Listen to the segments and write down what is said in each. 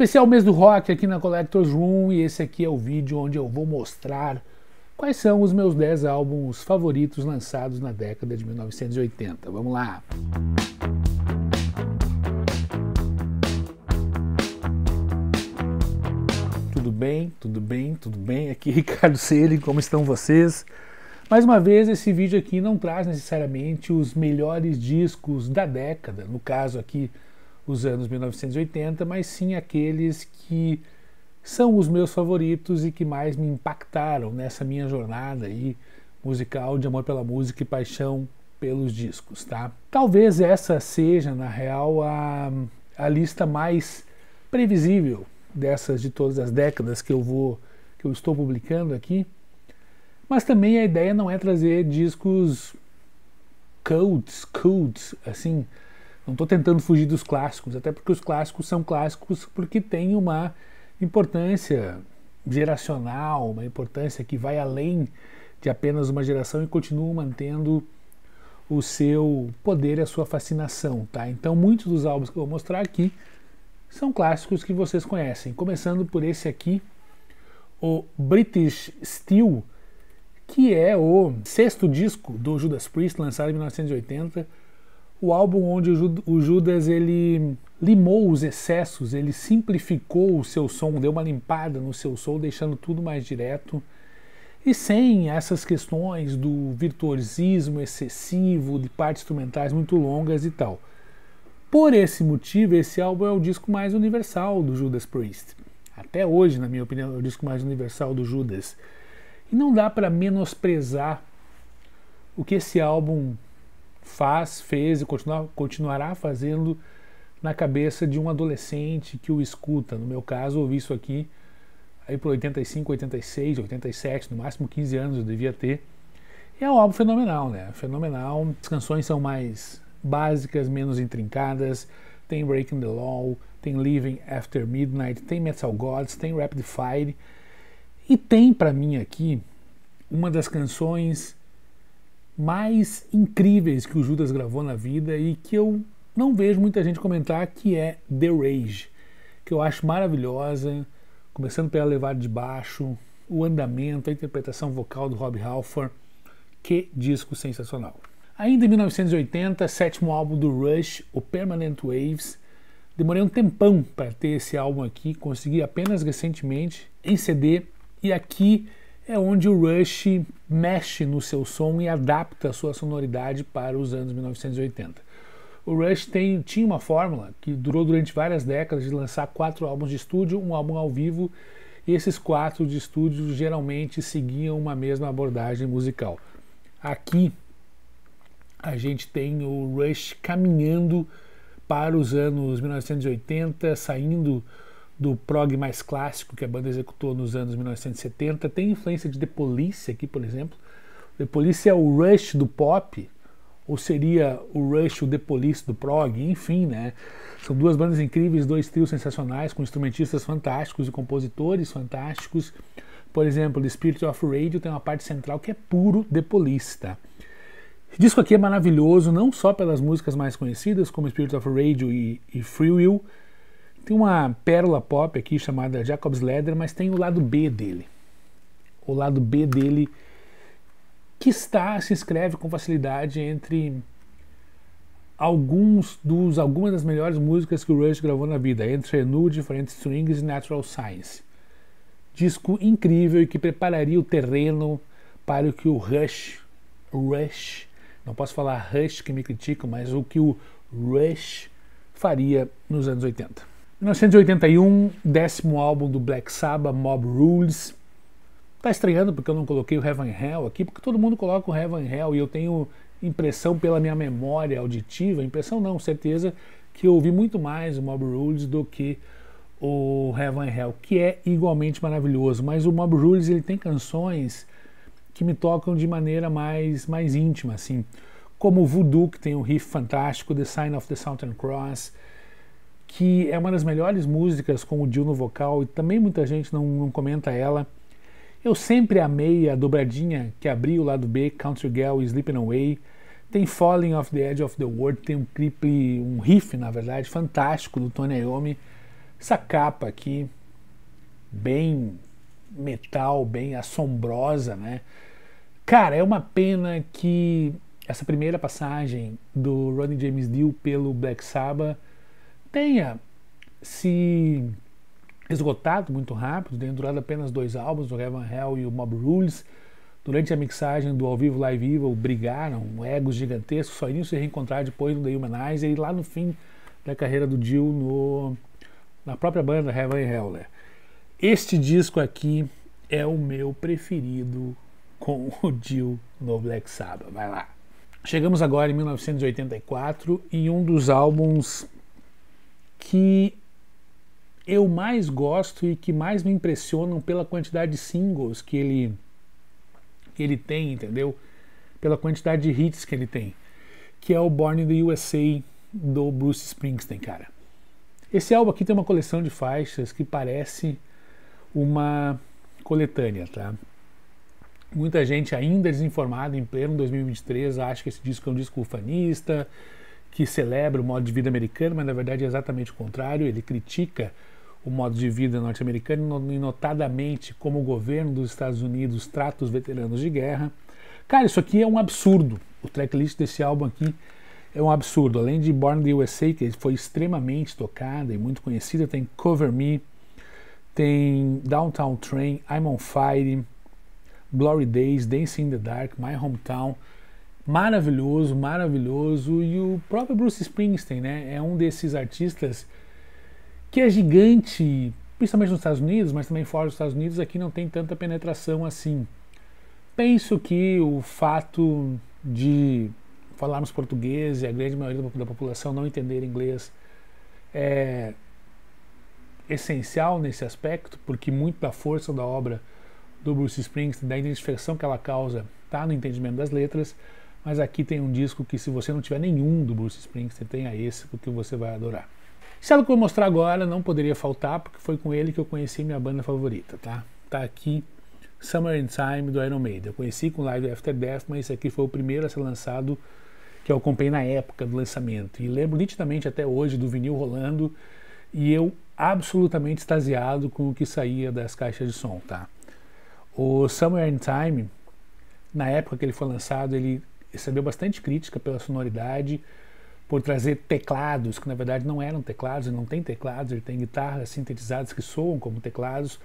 Especial mês do rock aqui na Collectors Room e esse aqui é o vídeo onde eu vou mostrar quais são os meus 10 álbuns favoritos lançados na década de 1980. Vamos lá! Tudo bem, tudo bem, tudo bem? Aqui Ricardo Celi, como estão vocês? Mais uma vez, esse vídeo aqui não traz necessariamente os melhores discos da década, no caso aqui os anos 1980, mas sim aqueles que são os meus favoritos e que mais me impactaram nessa minha jornada aí, musical de amor pela música e paixão pelos discos, tá? Talvez essa seja, na real, a, a lista mais previsível dessas de todas as décadas que eu vou que eu estou publicando aqui. Mas também a ideia não é trazer discos cults, cults, assim, não estou tentando fugir dos clássicos, até porque os clássicos são clássicos porque têm uma importância geracional, uma importância que vai além de apenas uma geração e continuam mantendo o seu poder e a sua fascinação, tá? Então, muitos dos álbuns que eu vou mostrar aqui são clássicos que vocês conhecem, começando por esse aqui, o British Steel, que é o sexto disco do Judas Priest, lançado em 1980 o álbum onde o Judas ele limou os excessos, ele simplificou o seu som, deu uma limpada no seu som, deixando tudo mais direto. E sem essas questões do virtuosismo excessivo, de partes instrumentais muito longas e tal. Por esse motivo, esse álbum é o disco mais universal do Judas Priest. Até hoje, na minha opinião, é o disco mais universal do Judas. E não dá para menosprezar o que esse álbum faz, fez e continuará fazendo na cabeça de um adolescente que o escuta. No meu caso, ouvi isso aqui aí por 85, 86, 87, no máximo 15 anos eu devia ter. E é um álbum fenomenal, né? Fenomenal. As canções são mais básicas, menos intrincadas. Tem Breaking the Law, tem Living After Midnight, tem Metal Gods, tem Rapid Fire. E tem para mim aqui uma das canções mais incríveis que o Judas gravou na vida e que eu não vejo muita gente comentar, que é The Rage, que eu acho maravilhosa, começando pela levar de baixo, o andamento, a interpretação vocal do Rob Halford, que disco sensacional. Ainda em 1980, sétimo álbum do Rush, o Permanent Waves, demorei um tempão para ter esse álbum aqui, consegui apenas recentemente em CD e aqui é onde o Rush mexe no seu som e adapta a sua sonoridade para os anos 1980. O Rush tem, tinha uma fórmula que durou durante várias décadas de lançar quatro álbuns de estúdio, um álbum ao vivo, e esses quatro de estúdio geralmente seguiam uma mesma abordagem musical. Aqui a gente tem o Rush caminhando para os anos 1980, saindo do prog mais clássico que a banda executou nos anos 1970, tem influência de The Police aqui, por exemplo. The Police é o Rush do pop, ou seria o Rush, o The Police do prog, enfim, né? São duas bandas incríveis, dois trios sensacionais, com instrumentistas fantásticos e compositores fantásticos. Por exemplo, The Spirit of Radio tem uma parte central que é puro The Police, tá? Esse disco aqui é maravilhoso, não só pelas músicas mais conhecidas, como Spirit of Radio e, e Free Will, tem uma pérola pop aqui chamada Jacob's Ladder, mas tem o lado B dele. O lado B dele que está se escreve com facilidade entre alguns dos algumas das melhores músicas que o Rush gravou na vida, entre Nude, Different Strings e Natural Science. Disco incrível e que prepararia o terreno para o que o Rush, Rush, não posso falar Rush que me criticam, mas o que o Rush faria nos anos 80. 1981, décimo álbum do Black Sabbath, Mob Rules. Tá estranhando porque eu não coloquei o Heaven Hell aqui, porque todo mundo coloca o Heaven Hell e eu tenho impressão pela minha memória auditiva, impressão não, certeza, que eu ouvi muito mais o Mob Rules do que o Heaven Hell, que é igualmente maravilhoso, mas o Mob Rules ele tem canções que me tocam de maneira mais, mais íntima, assim, como o Voodoo, que tem um riff fantástico, The Sign of the Southern Cross, que é uma das melhores músicas com o Dio no vocal e também muita gente não, não comenta ela. Eu sempre amei a dobradinha que abriu o lado B, Country Girl e Sleeping Away. Tem Falling Off the Edge of the World, tem um clipe, um riff na verdade, fantástico do Tony Iommi. Essa capa aqui, bem metal, bem assombrosa, né? Cara, é uma pena que essa primeira passagem do Ronnie James Dio pelo Black Sabbath tenha se esgotado muito rápido, tenha durado apenas dois álbuns, o Heaven Hell e o Mob Rules. Durante a mixagem do Ao Vivo Live Evil, brigaram, egos gigantescos, só iriam se reencontrar depois no The Humanizer e lá no fim da carreira do Dio no, na própria banda Heaven Hell. Né? Este disco aqui é o meu preferido com o Dio no Black Sabbath. Vai lá. Chegamos agora em 1984 e um dos álbuns que eu mais gosto e que mais me impressionam pela quantidade de singles que ele que ele tem, entendeu? Pela quantidade de hits que ele tem, que é o Born in the USA do Bruce Springsteen, cara. Esse álbum aqui tem uma coleção de faixas que parece uma coletânea, tá? Muita gente ainda desinformada em pleno 2023 acha que esse disco é um disco ufanista, que celebra o modo de vida americano, mas na verdade é exatamente o contrário. Ele critica o modo de vida norte-americano e, notadamente, como o governo dos Estados Unidos trata os veteranos de guerra. Cara, isso aqui é um absurdo. O tracklist desse álbum aqui é um absurdo. Além de Born in the USA, que foi extremamente tocada e muito conhecida, tem Cover Me, tem Downtown Train, I'm on Fire, Glory Days, Dancing in the Dark, My Hometown maravilhoso, maravilhoso. E o próprio Bruce Springsteen, né? É um desses artistas que é gigante, principalmente nos Estados Unidos, mas também fora dos Estados Unidos, aqui não tem tanta penetração assim. Penso que o fato de falarmos português e a grande maioria da população não entender inglês é essencial nesse aspecto, porque muito da força da obra do Bruce Springsteen, da identificação que ela causa, está no entendimento das letras. Mas aqui tem um disco que se você não tiver nenhum do Bruce Springsteen, tenha esse porque você vai adorar. é o que eu vou mostrar agora? Não poderia faltar porque foi com ele que eu conheci minha banda favorita, tá? Tá aqui Summer in Time do Iron Maiden. Eu conheci com Live After Death, mas esse aqui foi o primeiro a ser lançado que eu acompanhei na época do lançamento. E lembro nitidamente até hoje do vinil rolando e eu absolutamente extasiado com o que saía das caixas de som, tá? O Summer in Time, na época que ele foi lançado, ele recebeu bastante crítica pela sonoridade, por trazer teclados, que na verdade não eram teclados, ele não tem teclados, ele tem guitarras sintetizadas que soam como teclados.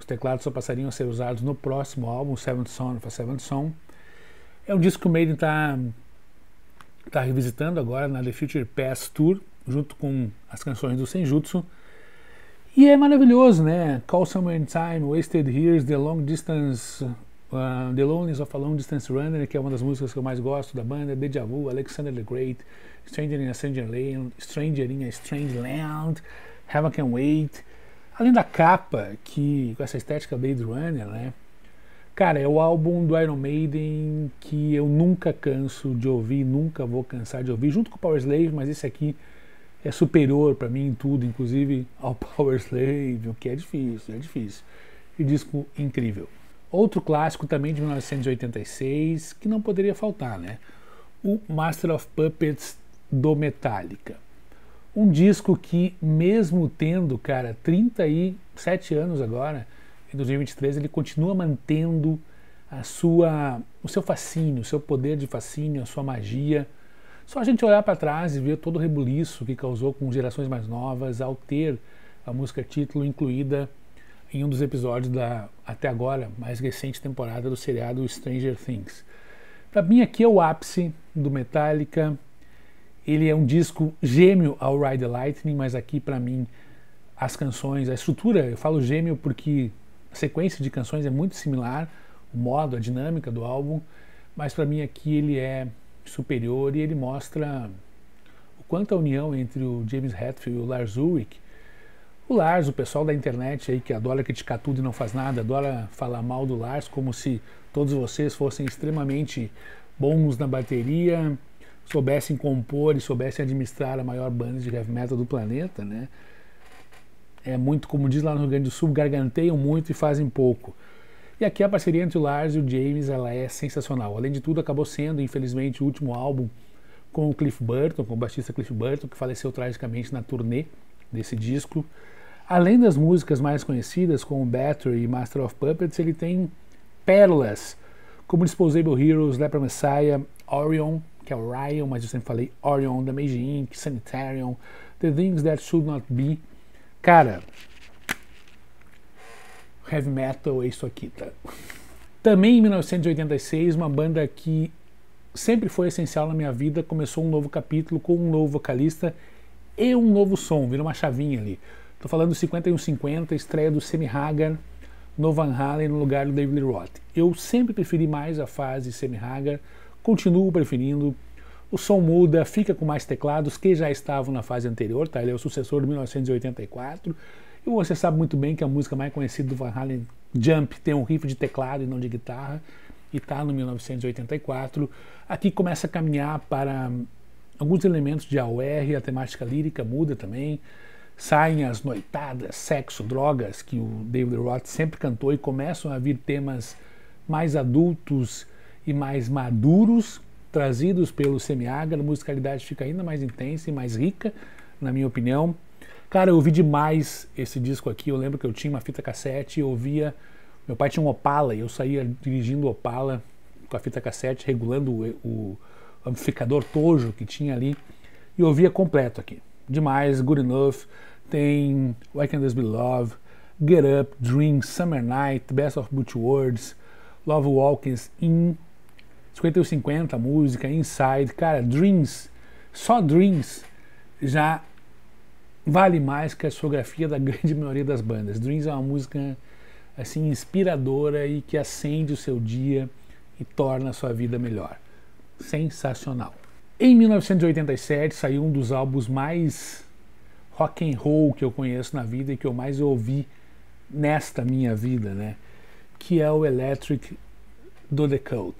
Os teclados só passariam a ser usados no próximo álbum, Seventh Son of a Seventh Son. É um disco que o Maiden está tá revisitando agora na The Future Pass Tour, junto com as canções do Senjutsu. E é maravilhoso, né? Call Somewhere in Time, Wasted Years, The Long Distance uh, The Loneliness of a Long Distance Runner, que é uma das músicas que eu mais gosto da banda, é Deja Vu, Alexander the Great, Stranger in a Stranger Land, Stranger in a Strange Land, Heaven Can Wait. Além da capa, que com essa estética Blade Runner, né? Cara, é o álbum do Iron Maiden que eu nunca canso de ouvir, nunca vou cansar de ouvir, junto com o Power Slave, mas esse aqui é superior para mim em tudo, inclusive ao Power Slave, o que é difícil, é difícil. E disco incrível. Outro clássico também de 1986 que não poderia faltar, né? O Master of Puppets do Metallica. Um disco que, mesmo tendo, cara, 37 anos agora, em 2023, ele continua mantendo a sua, o seu fascínio, o seu poder de fascínio, a sua magia. Só a gente olhar para trás e ver todo o rebuliço que causou com gerações mais novas ao ter a música título incluída em um dos episódios da até agora mais recente temporada do seriado Stranger Things. Para mim aqui é o ápice do Metallica. Ele é um disco gêmeo ao Ride the Lightning, mas aqui para mim as canções, a estrutura, eu falo gêmeo porque a sequência de canções é muito similar, o modo, a dinâmica do álbum, mas para mim aqui ele é superior e ele mostra o quanto a união entre o James Hetfield e o Lars Ulrich o Lars, o pessoal da internet aí que adora criticar tudo e não faz nada, adora falar mal do Lars como se todos vocês fossem extremamente bons na bateria, soubessem compor e soubessem administrar a maior banda de heavy metal do planeta, né? É muito, como diz lá no Rio Grande do Sul, garganteiam muito e fazem pouco. E aqui a parceria entre o Lars e o James, ela é sensacional. Além de tudo, acabou sendo, infelizmente, o último álbum com o Cliff Burton, com o baixista Cliff Burton, que faleceu tragicamente na turnê desse disco. Além das músicas mais conhecidas, como Battery e Master of Puppets, ele tem pérolas, como Disposable Heroes, Leper Messiah, Orion, que é Orion, mas eu sempre falei Orion, The Mage Inc., Sanitarium, The Things That Should Not Be. Cara, heavy metal é isso aqui, tá? Também em 1986, uma banda que sempre foi essencial na minha vida começou um novo capítulo com um novo vocalista e um novo som, vira uma chavinha ali. Tô falando 51-50, estreia do semi Hagar no Van Halen no lugar do David Lee Roth. Eu sempre preferi mais a fase semi Hagar, continuo preferindo. O som muda, fica com mais teclados que já estavam na fase anterior, tá? Ele é o sucessor de 1984. E você sabe muito bem que a música mais conhecida do Van Halen, Jump, tem um riff de teclado e não de guitarra, e tá no 1984. Aqui começa a caminhar para alguns elementos de AOR, a temática lírica muda também, saem as noitadas, sexo, drogas, que o David Roth sempre cantou, e começam a vir temas mais adultos e mais maduros, trazidos pelo Semiagra, a musicalidade fica ainda mais intensa e mais rica, na minha opinião. Cara, eu ouvi demais esse disco aqui, eu lembro que eu tinha uma fita cassete e ouvia... Meu pai tinha um Opala e eu saía dirigindo o Opala com a fita cassete, regulando o, o amplificador Tojo que tinha ali e ouvia completo aqui. Demais, Good Enough, tem Why Can't This Be Love, Get Up, Dream, Summer Night, Best of Boot Words, Love Walkins, In, 50 ou 50, música, Inside, cara, Dreams, só Dreams já vale mais que a fotografia da grande maioria das bandas. Dreams é uma música assim inspiradora e que acende o seu dia e torna a sua vida melhor sensacional. Em 1987 saiu um dos álbuns mais rock and roll que eu conheço na vida e que eu mais ouvi nesta minha vida, né? Que é o Electric do The Cult.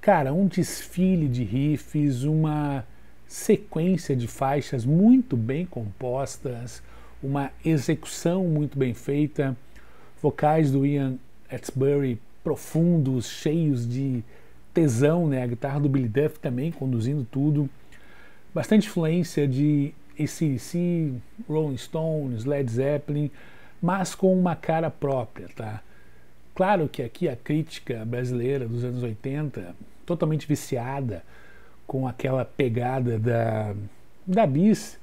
Cara, um desfile de riffs, uma sequência de faixas muito bem compostas, uma execução muito bem feita, vocais do Ian Astbury profundos, cheios de tesão, né? A guitarra do Billy Duff também conduzindo tudo. Bastante influência de ACDC, Rolling Stones, Led Zeppelin, mas com uma cara própria, tá? Claro que aqui a crítica brasileira dos anos 80, totalmente viciada com aquela pegada da, da bis,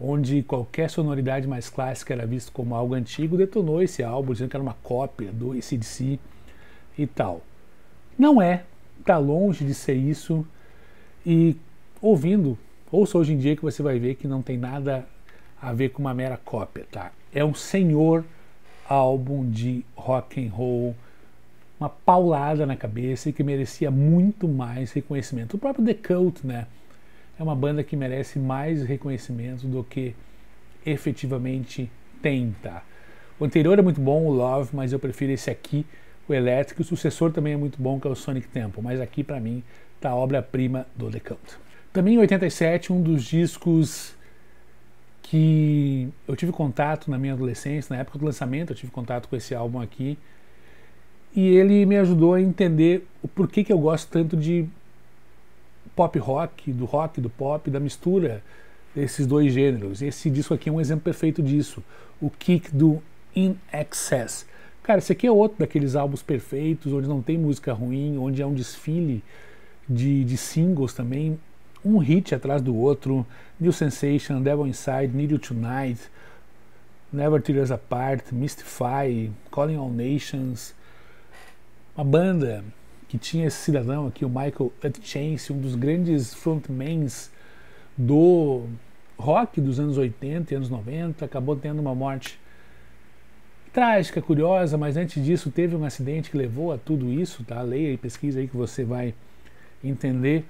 onde qualquer sonoridade mais clássica era visto como algo antigo, detonou esse álbum dizendo que era uma cópia do ACDC e tal. Não é, está longe de ser isso. E ouvindo, ouça hoje em dia que você vai ver que não tem nada a ver com uma mera cópia, tá? É um senhor álbum de rock and roll, uma paulada na cabeça e que merecia muito mais reconhecimento. O próprio The Cult, né? É uma banda que merece mais reconhecimento do que efetivamente tem, tá? O anterior é muito bom, o Love, mas eu prefiro esse aqui o elétrico. O sucessor também é muito bom, que é o Sonic Tempo, mas aqui para mim tá a obra-prima do Decanto. Também em 87, um dos discos que eu tive contato na minha adolescência, na época do lançamento, eu tive contato com esse álbum aqui. E ele me ajudou a entender o porquê que eu gosto tanto de pop rock, do rock, do pop, da mistura desses dois gêneros. Esse disco aqui é um exemplo perfeito disso. O kick do In Excess. Cara, esse aqui é outro daqueles álbuns perfeitos, onde não tem música ruim, onde é um desfile de, de singles também, um hit atrás do outro, New Sensation, Devil Inside, Need You Tonight, Never Tear Us Apart, Mystify, Calling All Nations, uma banda que tinha esse cidadão aqui, o Michael chance um dos grandes frontmans do rock dos anos 80 e anos 90, acabou tendo uma morte trágica, curiosa, mas antes disso teve um acidente que levou a tudo isso, tá? Leia e pesquisa aí que você vai entender.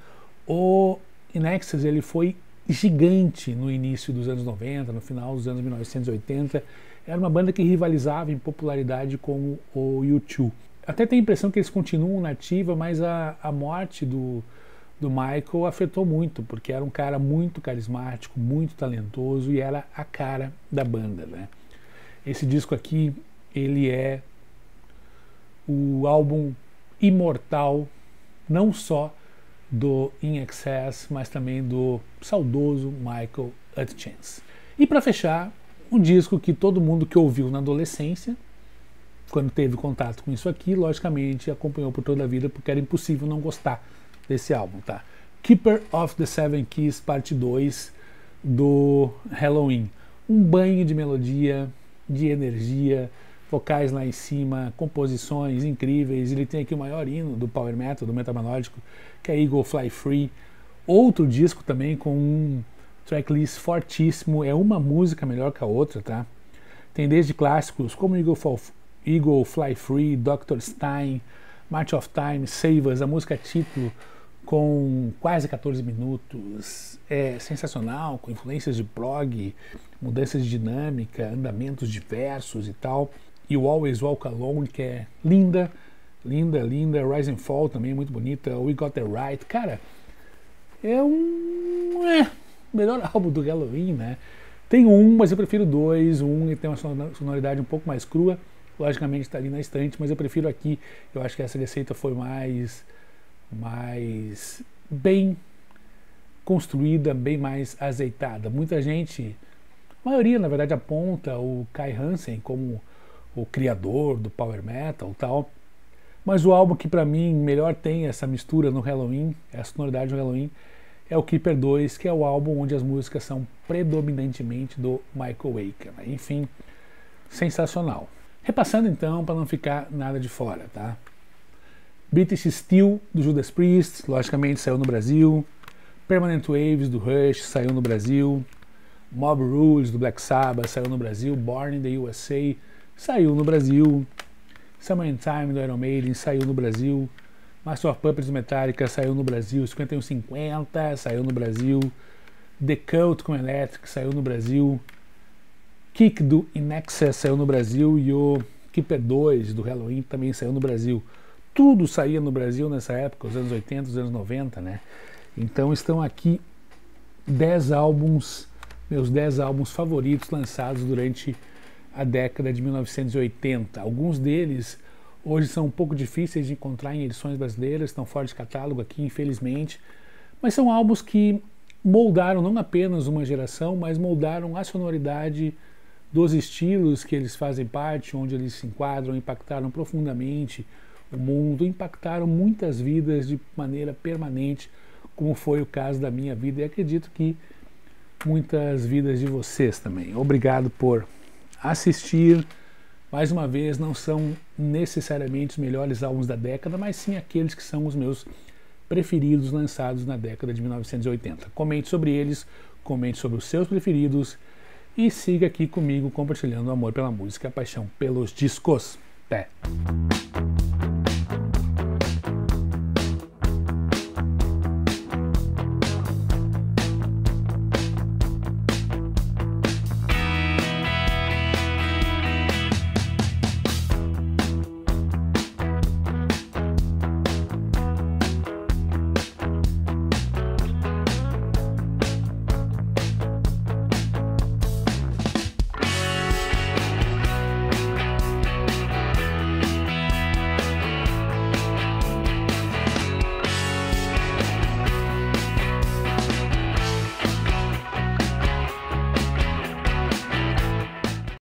O Inexus, ele foi gigante no início dos anos 90, no final dos anos 1980. Era uma banda que rivalizava em popularidade com o U2. Até tem a impressão que eles continuam nativa, mas a, a morte do, do Michael afetou muito, porque era um cara muito carismático, muito talentoso e era a cara da banda, né? Esse disco aqui, ele é o álbum imortal, não só do In Excess, mas também do saudoso Michael Hutchins. E para fechar, um disco que todo mundo que ouviu na adolescência, quando teve contato com isso aqui, logicamente acompanhou por toda a vida, porque era impossível não gostar desse álbum, tá? Keeper of the Seven Keys, parte 2 do Halloween. Um banho de melodia de energia, vocais lá em cima, composições incríveis. Ele tem aqui o maior hino do power metal, do melódico, que é Eagle Fly Free. Outro disco também com um tracklist fortíssimo, é uma música melhor que a outra, tá? Tem desde clássicos como Eagle, Fall, Eagle Fly Free, Dr. Stein, March of Time, Save Us, a música é título, com quase 14 minutos, é sensacional, com influências de blog, mudanças de dinâmica, andamentos diversos e tal. E o Always Walk Alone, que é linda, linda, linda. Rise and Fall também muito bonita. We Got the Right. Cara, é um... É, melhor álbum do Halloween, né? Tem um, mas eu prefiro dois. Um tem uma sonoridade um pouco mais crua. Logicamente está ali na estante, mas eu prefiro aqui. Eu acho que essa receita foi mais mais bem construída, bem mais azeitada. Muita gente, a maioria na verdade, aponta o Kai Hansen como o criador do power metal tal. Mas o álbum que para mim melhor tem essa mistura no Halloween, essa é sonoridade no Halloween, é o Keeper 2, que é o álbum onde as músicas são predominantemente do Michael Aiken. Né? Enfim, sensacional. Repassando então para não ficar nada de fora, tá? British Steel do Judas Priest, logicamente saiu no Brasil. Permanent Waves do Rush saiu no Brasil. Mob Rules do Black Sabbath saiu no Brasil. Born in the USA saiu no Brasil. Summer in Time do Iron Maiden saiu no Brasil. Master of Puppets Metallica saiu no Brasil. 5150 saiu no Brasil. The Cult com Electric saiu no Brasil. Kick do Inexcess saiu no Brasil. E o Keeper 2 do Halloween também saiu no Brasil tudo saía no Brasil nessa época, os anos 80, os anos 90, né? Então estão aqui 10 álbuns, meus 10 álbuns favoritos lançados durante a década de 1980. Alguns deles hoje são um pouco difíceis de encontrar em edições brasileiras, estão fora de catálogo aqui, infelizmente, mas são álbuns que moldaram não apenas uma geração, mas moldaram a sonoridade dos estilos que eles fazem parte, onde eles se enquadram, impactaram profundamente o mundo, impactaram muitas vidas de maneira permanente, como foi o caso da minha vida e acredito que muitas vidas de vocês também. Obrigado por assistir. Mais uma vez, não são necessariamente os melhores álbuns da década, mas sim aqueles que são os meus preferidos lançados na década de 1980. Comente sobre eles, comente sobre os seus preferidos e siga aqui comigo compartilhando o amor pela música, a paixão pelos discos. Até!